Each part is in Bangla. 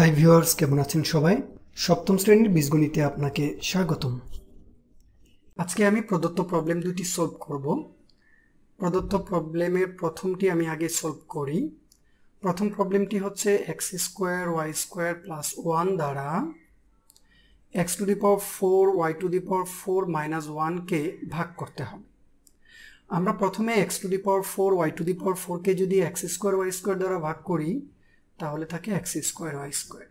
হাই ভিউয়ার্স কেমন আছেন সবাই সপ্তম শ্রেণীর বীজগণিতে আপনাকে স্বাগতম আজকে আমি প্রদত্ত প্রবলেম দুটি সলভ করব প্রদত্ত প্রবলেমের প্রথমটি আমি আগে সলভ করি প্রথম প্রবলেমটি হচ্ছে x square y square plus one দ্বারা x to the power four y to the power four minus ওয়ানকে ভাগ করতে হবে আমরা প্রথমে x to the power four y to the power ফোরকে যদি এক্স স্কোয়ার ওয়াই স্কোয়ার দ্বারা ভাগ করি তাহলে থাকে x square y square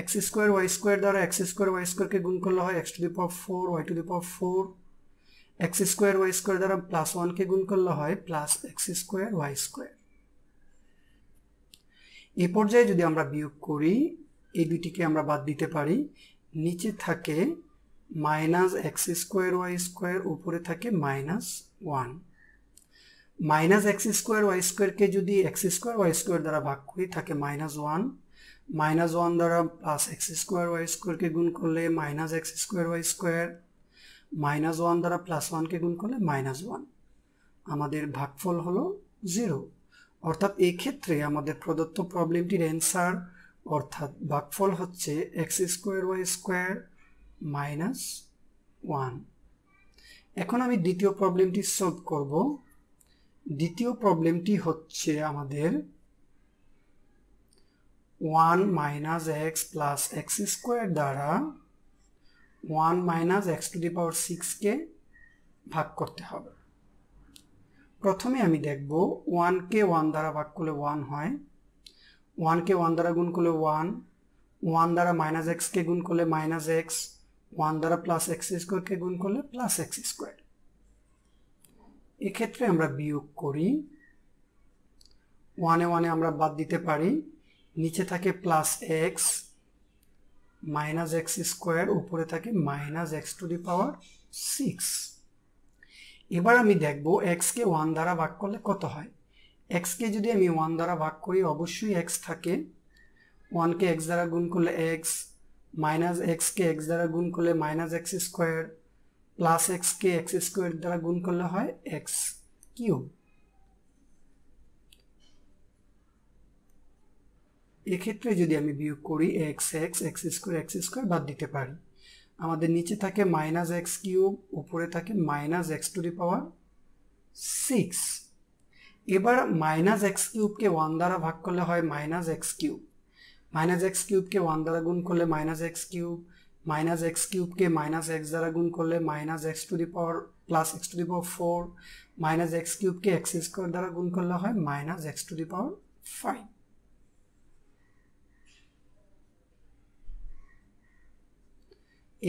x square y square দ্বারা এক্স স্কোয়ার ওয়াই স্কোয়ারকে গুণ করলে হয় x to the power four y to the power four x square y square দ্বারা প্লাস ওয়ানকে গুণ করলে হয় plus x square y square এ পর্যায়ে যদি আমরা বিয়োগ করি এই দুইটিকে আমরা বাদ দিতে পারি নিচে থাকে minus x square y square উপরে থাকে minus one minus x square y স্কোয়ারকে যদি এক্স স্কোয়ার ওয়াই স্কোয়ার দ্বারা ভাগ করি থাকে মাইনাস ওয়ান মাইনাস ওয়ান দ্বারা প্লাস এক্স স্কোয়ার ওয়াই স্কোয়ারকে গুণ করলে minus x square y square minus one দ্বারা প্লাস ওয়ানকে গুণ করলে মাইনাস ওয়ান আমাদের ভাগফল হলো জিরো অর্থাৎ এই ক্ষেত্রে আমাদের প্রদত্ত প্রবলেমটির অ্যান্সার অর্থাৎ ভাগফল হচ্ছে x square y square minus one এখন আমি দ্বিতীয় প্রবলেমটি সলভ করবো দ্বিতীয় প্রবলেমটি হচ্ছে আমাদের one minus x plus x square দ্বারা one minus x to the power সিক্সকে ভাগ করতে হবে প্রথমে আমি দেখব ওয়ানকে ওয়ান দ্বারা ভাগ করলে ওয়ান হয় ওয়ানকে ওয়ান দ্বারা গুণ করলে ওয়ান ওয়ান দ্বারা মাইনাস এক্সকে গুণ করলে মাইনাস এক্স ওয়ান দ্বারা প্লাস এক্স স্কোয়ারকে গুণ করলে প্লাস এক্স স্কোয়ার এক্ষেত্রে আমরা বিয়োগ করি ওয়ানে ওয়ানে আমরা বাদ দিতে পারি নিচে থাকে plus x minus x square উপরে থাকে minus x to the power six এবার আমি দেখব এক্সকে ওয়ান দ্বারা ভাগ করলে কত হয় এক্সকে যদি আমি ওয়ান দ্বারা ভাগ করি অবশ্যই এক্স থাকে ওয়ানকে এক্স দ্বারা গুণ করলে এক্স মাইনাস এক্সকে এক্স দ্বারা গুণ করলে মাইনাস এক্স স্কোয়ার প্লাস এক্সকে এক্স স্কোয়ার দ্বারা গুণ করলে হয় এক্স কিউ এক্ষেত্রে যদি আমি বিয়োগ করি x x x square x square বাদ দিতে পারি আমাদের নিচে থাকে মাইনাস এক্স কিউব উপরে থাকে minus x to the power six এবার মাইনাস এক্স কিউবকে ওয়ান দ্বারা ভাগ করলে হয় minus x cube minus x কিউবকে ওয়ান দ্বারা গুণ করলে minus x cube minus x কিউবকে মাইনাস এক্স দ্বারা গুণ করলে minus x to the power plus x to the power four minus x কিউবকে এক্স স্কোয়ার দ্বারা গুণ করলে হয় minus x to the power five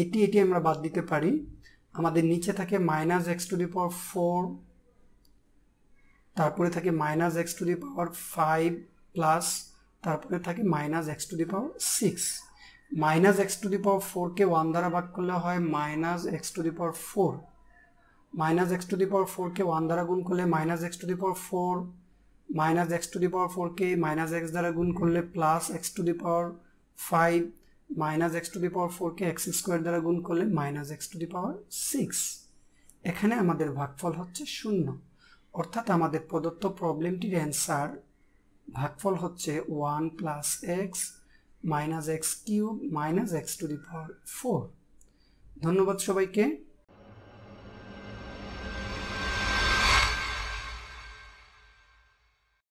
এটি এটি আমরা বাদ দিতে পারি আমাদের নিচে থাকে minus x to the power four তারপরে থাকে minus x to the power five plus তারপরে থাকে minus x to the power six minus x to the power ফোরকে ওয়ান দ্বারা ভাগ করলে হয় minus x to the power four minus x to the power ফোরকে ওয়ান দ্বারা গুণ করলে minus x to the power four minus x to the power ফোরকে মাইনাস এক্স দ্বারা গুণ করলে plus x to the power five minus x to the power ফোরকে এক্স স্কোয়ার দ্বারা গুণ করলে minus x to the power six এখানে আমাদের ভাগফল হচ্ছে শূন্য অর্থাৎ আমাদের প্রদত্ত প্রবলেমটির অ্যান্সার ভাগফল হচ্ছে one plus x minus x cube minus x to the power four ধন্যবাদ সবাইকে